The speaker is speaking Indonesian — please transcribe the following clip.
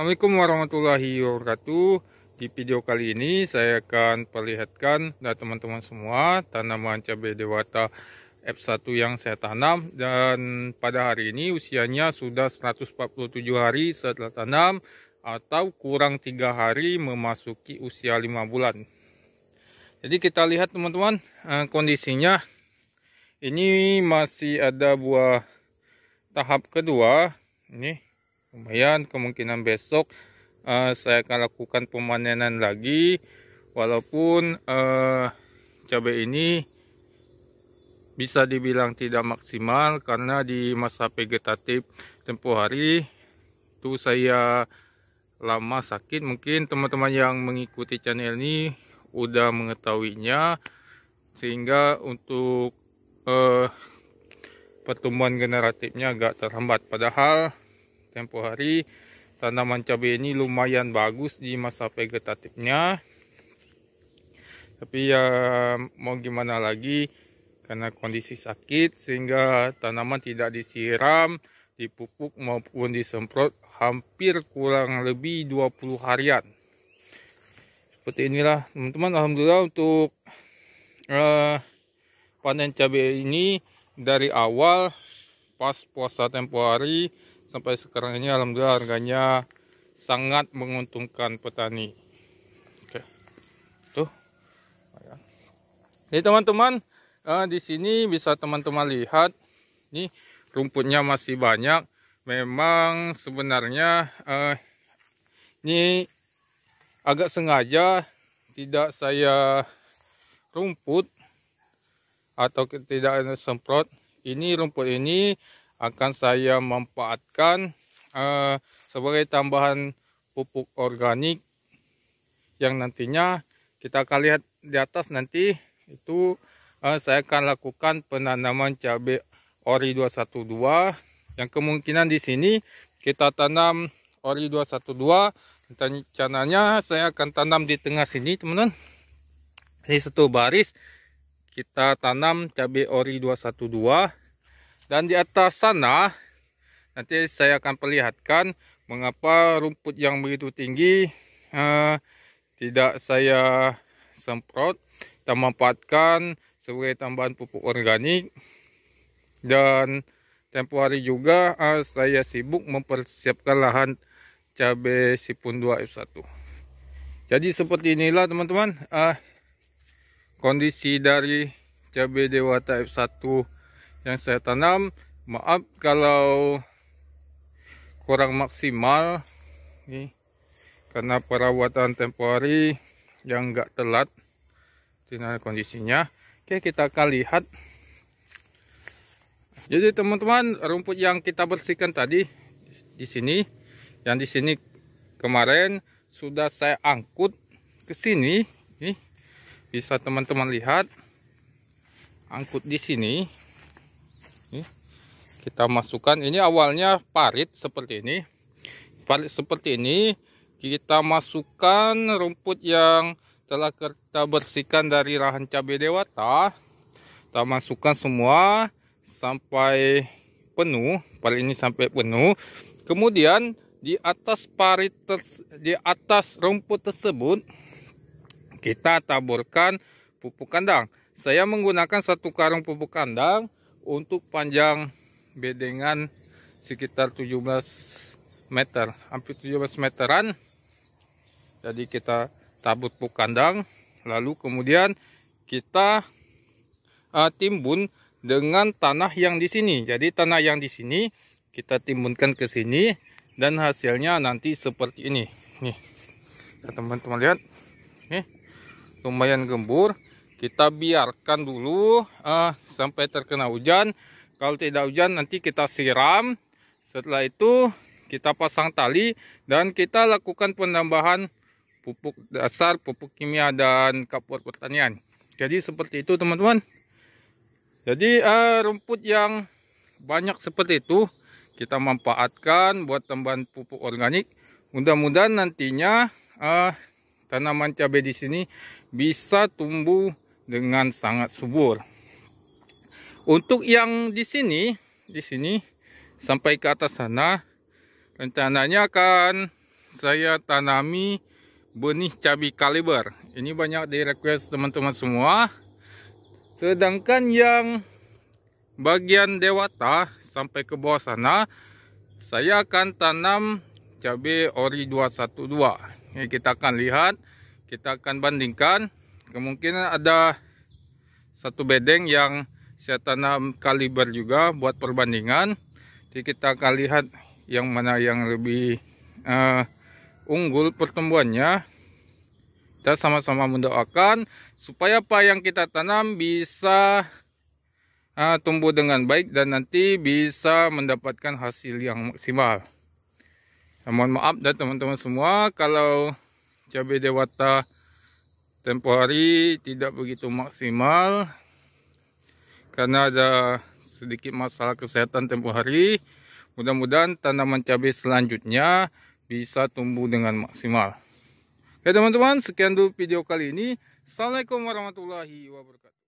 Assalamualaikum warahmatullahi wabarakatuh Di video kali ini saya akan perlihatkan dan nah, teman-teman semua tanaman cabai dewata F1 yang saya tanam dan pada hari ini usianya sudah 147 hari setelah tanam atau kurang tiga hari memasuki usia 5 bulan jadi kita lihat teman-teman eh, kondisinya ini masih ada buah tahap kedua ini lumayan kemungkinan besok uh, saya akan lakukan pemanenan lagi walaupun uh, cabai ini bisa dibilang tidak maksimal karena di masa vegetatif tempuh hari itu saya lama sakit mungkin teman-teman yang mengikuti channel ini udah mengetahuinya sehingga untuk uh, pertumbuhan generatifnya agak terhambat padahal tempo hari tanaman cabai ini lumayan bagus di masa vegetatifnya tapi ya mau gimana lagi karena kondisi sakit sehingga tanaman tidak disiram dipupuk maupun disemprot hampir kurang lebih 20 harian seperti inilah teman-teman Alhamdulillah untuk uh, panen cabai ini dari awal pas puasa tempo hari sampai sekarang ini alhamdulillah harganya sangat menguntungkan petani oke tuh jadi teman-teman uh, di sini bisa teman-teman lihat ini rumputnya masih banyak memang sebenarnya uh, ini agak sengaja tidak saya rumput atau tidak semprot ini rumput ini akan saya manfaatkan uh, sebagai tambahan pupuk organik yang nantinya kita akan lihat di atas nanti itu uh, saya akan lakukan penanaman cabai ori 212 yang kemungkinan di sini kita tanam ori 212 rencananya saya akan tanam di tengah sini teman-teman di satu baris kita tanam cabai ori 212 dan di atas sana nanti saya akan perlihatkan mengapa rumput yang begitu tinggi uh, tidak saya semprot. Kita memanfaatkan sebagai tambahan pupuk organik dan tempo hari juga uh, saya sibuk mempersiapkan lahan cabai sipun 2 F1 jadi seperti inilah teman-teman uh, kondisi dari cabai dewata F1 yang saya tanam maaf kalau kurang maksimal ini karena perawatan temporary yang enggak telat dengan kondisinya oke kita akan lihat jadi teman-teman rumput yang kita bersihkan tadi di sini yang di sini kemarin sudah saya angkut ke sini nih bisa teman-teman lihat angkut di sini kita masukkan ini awalnya parit seperti ini parit seperti ini kita masukkan rumput yang telah kita bersihkan dari lahan cabai dewata kita masukkan semua sampai penuh parit ini sampai penuh kemudian di atas parit di atas rumput tersebut kita taburkan pupuk kandang saya menggunakan satu karung pupuk kandang untuk panjang bedengan sekitar 17 meter hampir 17 meteran jadi kita tabut pukandang, kandang lalu kemudian kita uh, timbun dengan tanah yang di sini jadi tanah yang di sini kita timbunkan ke sini dan hasilnya nanti seperti ini nih ya, teman-teman lihat nih lumayan gembur kita biarkan dulu uh, sampai terkena hujan kalau tidak hujan nanti kita siram. Setelah itu kita pasang tali dan kita lakukan penambahan pupuk dasar, pupuk kimia dan kapur pertanian. Jadi seperti itu teman-teman. Jadi uh, rumput yang banyak seperti itu kita manfaatkan buat tambahan pupuk organik. Mudah-mudahan nantinya uh, tanaman cabai di sini bisa tumbuh dengan sangat subur. Untuk yang di sini, di sini sampai ke atas sana, rencananya akan saya tanami benih cabai kaliber. Ini banyak di request teman-teman semua. Sedangkan yang bagian dewata sampai ke bawah sana, saya akan tanam cabai ori 212. Ini kita akan lihat, kita akan bandingkan. Kemungkinan ada satu bedeng yang saya tanam kaliber juga buat perbandingan jadi kita akan lihat yang mana yang lebih uh, unggul pertumbuhannya kita sama-sama mendoakan supaya apa yang kita tanam bisa uh, tumbuh dengan baik dan nanti bisa mendapatkan hasil yang maksimal Ya, mohon maaf dan teman-teman semua kalau cabai dewata tempo hari tidak begitu maksimal karena ada sedikit masalah kesehatan tempo hari mudah-mudahan tanaman cabai selanjutnya bisa tumbuh dengan maksimal oke teman-teman sekian dulu video kali ini Assalamualaikum warahmatullahi wabarakatuh